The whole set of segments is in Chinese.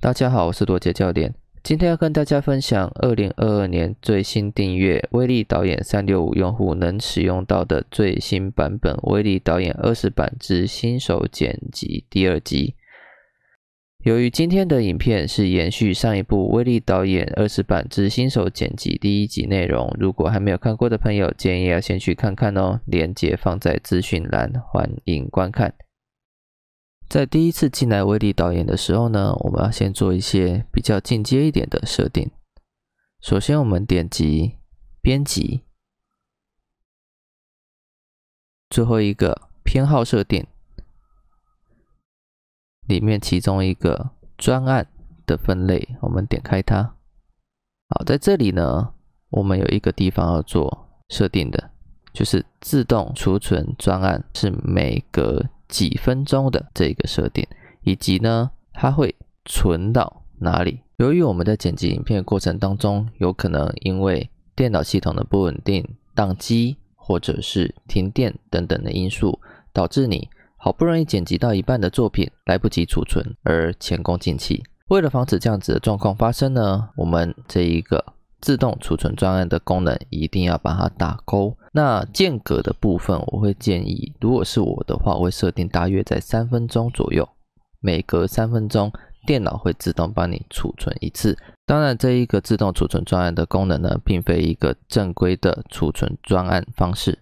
大家好，我是多杰教练，今天要跟大家分享二零二二年最新订阅威力导演三六五用户能使用到的最新版本威力导演二十版之新手剪辑第二集。由于今天的影片是延续上一部威力导演二十版之新手剪辑第一集内容，如果还没有看过的朋友，建议要先去看看哦。链接放在资讯栏，欢迎观看。在第一次进来威力导演的时候呢，我们要先做一些比较进阶一点的设定。首先，我们点击编辑，最后一个偏好设定里面其中一个专案的分类，我们点开它。好，在这里呢，我们有一个地方要做设定的，就是自动储存专案是每隔。几分钟的这个设定，以及呢，它会存到哪里？由于我们在剪辑影片过程当中，有可能因为电脑系统的不稳定、宕机或者是停电等等的因素，导致你好不容易剪辑到一半的作品来不及储存而前功尽弃。为了防止这样子的状况发生呢，我们这一个自动储存专案的功能一定要把它打勾。那间隔的部分，我会建议，如果是我的话，我会设定大约在三分钟左右，每隔三分钟，电脑会自动帮你储存一次。当然，这一个自动储存专案的功能呢，并非一个正规的储存专案方式。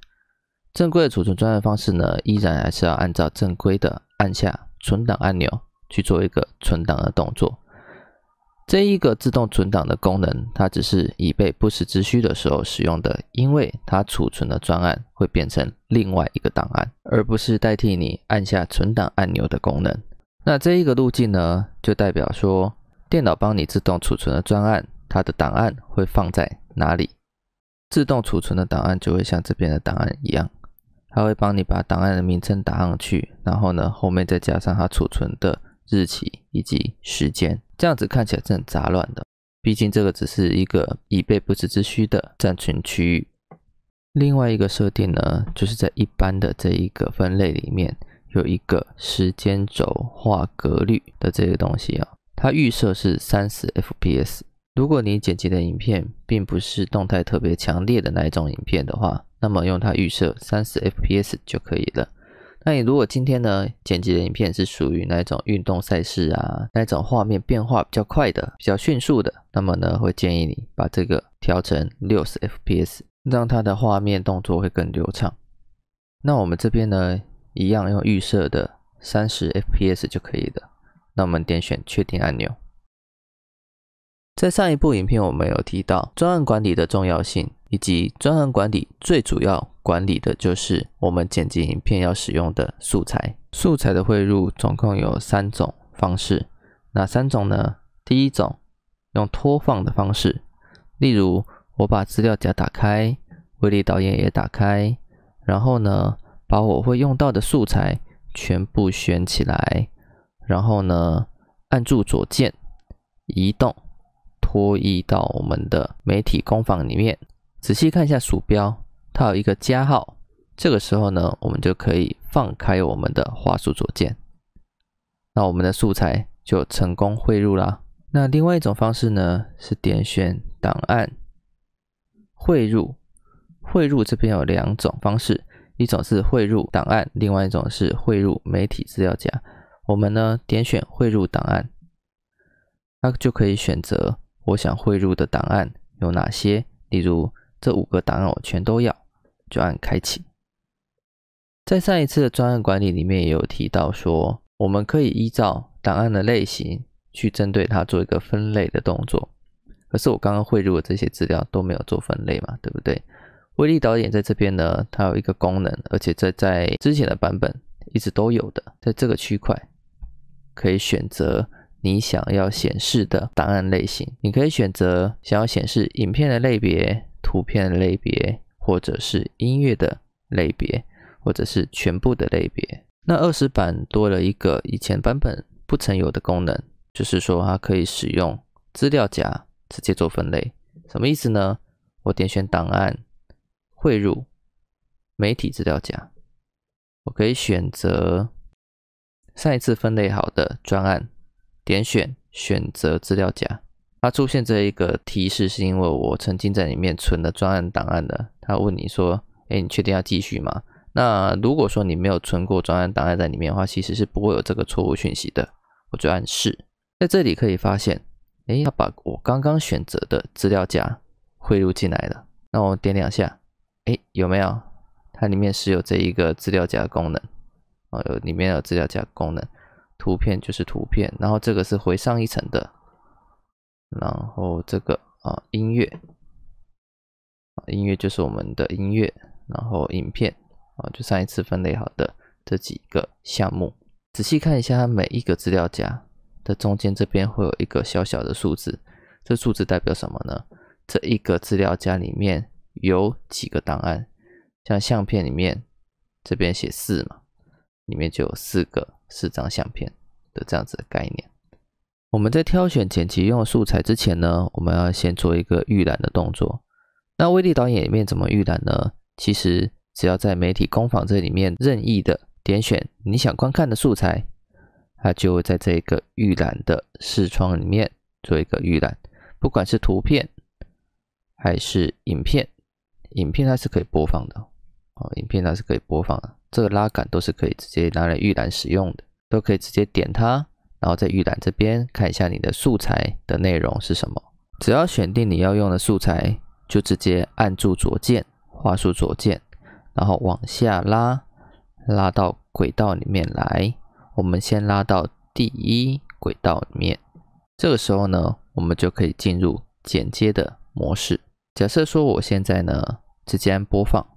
正规的储存专案方式呢，依然还是要按照正规的按下存档按钮去做一个存档的动作。这一个自动存档的功能，它只是以备不时之需的时候使用的，因为它储存的专案会变成另外一个档案，而不是代替你按下存档按钮的功能。那这一个路径呢，就代表说电脑帮你自动储存的专案，它的档案会放在哪里？自动储存的档案就会像这边的档案一样，它会帮你把档案的名称打上去，然后呢后面再加上它储存的日期。以及时间，这样子看起来是很杂乱的。毕竟这个只是一个以备不时之需的暂存区域。另外一个设定呢，就是在一般的这一个分类里面有一个时间轴画格率的这个东西啊，它预设是三十 FPS。如果你剪辑的影片并不是动态特别强烈的那一种影片的话，那么用它预设三十 FPS 就可以了。那你如果今天呢剪辑的影片是属于那种运动赛事啊，那种画面变化比较快的、比较迅速的，那么呢会建议你把这个调成六十 fps，让它的画面动作会更流畅。那我们这边呢一样用预设的三十 fps 就可以的。那我们点选确定按钮。在上一部影片，我们有提到专案管理的重要性，以及专案管理最主要管理的就是我们剪辑影片要使用的素材。素材的汇入总共有三种方式，哪三种呢？第一种，用拖放的方式，例如我把资料夹打开，威力导演也打开，然后呢，把我会用到的素材全部选起来，然后呢，按住左键移动。拖移到我们的媒体工坊里面，仔细看一下鼠标，它有一个加号。这个时候呢，我们就可以放开我们的话术左键，那我们的素材就成功汇入啦。那另外一种方式呢，是点选档案汇入，汇入这边有两种方式，一种是汇入档案，另外一种是汇入媒体资料夹。我们呢点选汇入档案，那就可以选择。我想汇入的档案有哪些？例如，这五个档案我全都要，就按开启。在上一次的专案管理里面也有提到，说我们可以依照档案的类型去针对它做一个分类的动作。可是我刚刚汇入的这些资料都没有做分类嘛，对不对？威力导演在这边呢，它有一个功能，而且在在之前的版本一直都有。的，在这个区块可以选择。你想要显示的档案类型，你可以选择想要显示影片的类别、图片的类别，或者是音乐的类别，或者是全部的类别。那二十版多了一个以前版本不曾有的功能，就是说它可以使用资料夹直接做分类。什么意思呢？我点选档案汇入媒体资料夹，我可以选择上一次分类好的专案。点选选择资料夹，它出现这一个提示是因为我曾经在里面存了专案档案的。他问你说：“哎，你确定要继续吗？”那如果说你没有存过专案档案在里面的话，其实是不会有这个错误讯息的。我就按是，在这里可以发现，哎，他把我刚刚选择的资料夹汇入进来了。那我点两下，哎，有没有？它里面是有这一个资料夹功能，哦，有里面有资料夹功能。图片就是图片，然后这个是回上一层的，然后这个啊音乐啊音乐就是我们的音乐，然后影片啊就上一次分类好的这几个项目，仔细看一下它每一个资料夹的中间这边会有一个小小的数字，这数字代表什么呢？这一个资料夹里面有几个档案，像相片里面这边写四嘛。里面就有四个四张相片的这样子的概念。我们在挑选剪辑用素材之前呢，我们要先做一个预览的动作。那威力导演里面怎么预览呢？其实只要在媒体工坊这里面任意的点选你想观看的素材，它就会在这个预览的视窗里面做一个预览。不管是图片还是影片，影片它是可以播放的哦，影片它是可以播放的。这个拉杆都是可以直接拿来预览使用的，都可以直接点它，然后在预览这边看一下你的素材的内容是什么。只要选定你要用的素材，就直接按住左键，画出左键，然后往下拉，拉到轨道里面来。我们先拉到第一轨道里面，这个时候呢，我们就可以进入剪接的模式。假设说我现在呢，直接按播放。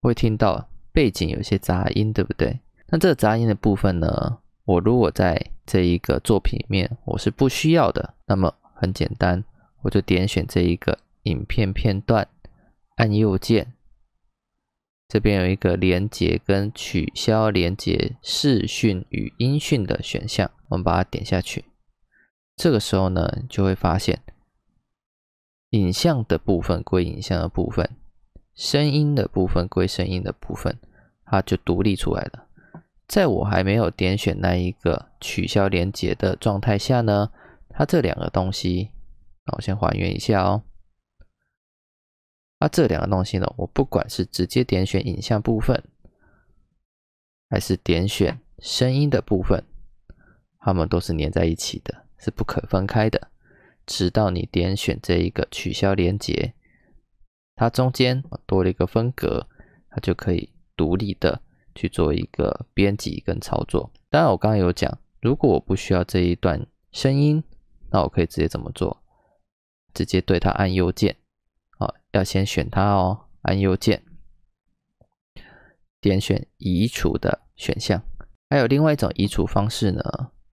会听到背景有些杂音，对不对？那这个杂音的部分呢？我如果在这一个作品里面我是不需要的，那么很简单，我就点选这一个影片片段，按右键，这边有一个连接跟取消连接视讯与音讯的选项，我们把它点下去。这个时候呢，就会发现影像的部分归影像的部分。声音的部分归声音的部分，它就独立出来了。在我还没有点选那一个取消连接的状态下呢，它这两个东西，我先还原一下哦。啊，这两个东西呢，我不管是直接点选影像部分，还是点选声音的部分，它们都是粘在一起的，是不可分开的，直到你点选这一个取消连接。它中间多了一个分隔，它就可以独立的去做一个编辑跟操作。当然，我刚刚有讲，如果我不需要这一段声音，那我可以直接怎么做？直接对它按右键，啊，要先选它哦，按右键，点选“移除”的选项。还有另外一种移除方式呢，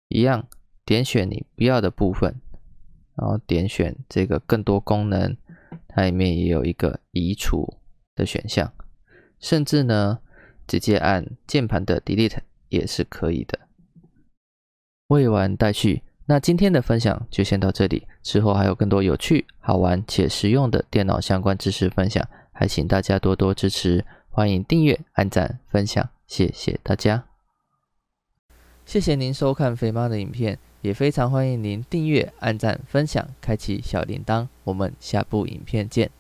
一样，点选你不要的部分，然后点选这个“更多功能”。它里面也有一个移除的选项，甚至呢，直接按键盘的 Delete 也是可以的。未完待续，那今天的分享就先到这里，之后还有更多有趣、好玩且实用的电脑相关知识分享，还请大家多多支持，欢迎订阅、按赞、分享，谢谢大家。谢谢您收看肥妈的影片。也非常欢迎您订阅、按赞、分享、开启小铃铛，我们下部影片见。